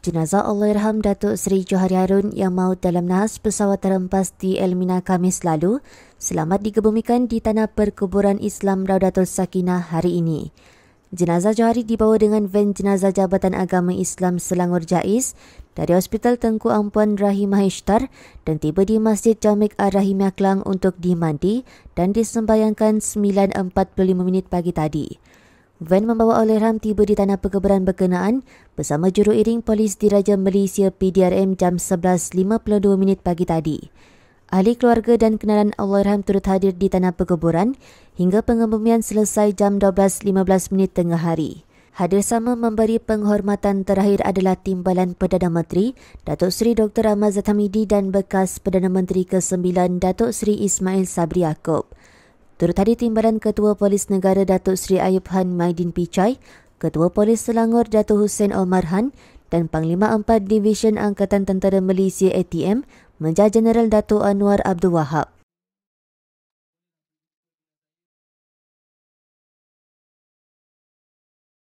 Jenazah Allahyarham Datuk Seri Johari Harun yang maut dalam nahas pesawat terhempas di Elmina Kamis lalu selamat dikebumikan di Tanah Perkuburan Islam Raudatul Sakinah hari ini. Jenazah Johari dibawa dengan van jenazah Jabatan Agama Islam Selangor Jais dari Hospital Tengku Ampuan Rahimah Ishtar dan tiba di Masjid Jamik Ar-Rahimah Kelang untuk dimandi dan disembayangkan 9.45 minit pagi tadi. Van membawa oleh Ram tiba di tanah perkeberan berkenaan bersama juruiring polis diraja Malaysia PDRM jam 11.52 pagi tadi. Ahli keluarga dan kenalan Allahyarham turut hadir di tanah perkeburan hingga pengebumian selesai jam 12.15 tengah hari. Hadir sama memberi penghormatan terakhir adalah Timbalan Perdana Menteri Datuk Seri Dr. Ahmad Zatamidi dan bekas Perdana Menteri ke-9 Datuk Seri Ismail Sabri Yaakob. Turut hadir timbalan Ketua Polis Negara Datuk Seri Ayub Han Maidin Pichai, Ketua Polis Selangor Datuk Hussein Omar Han dan Panglima Empat Division Angkatan Tentera Malaysia ATM, Menjaya Jeneral Datuk Anwar Abdul Wahab.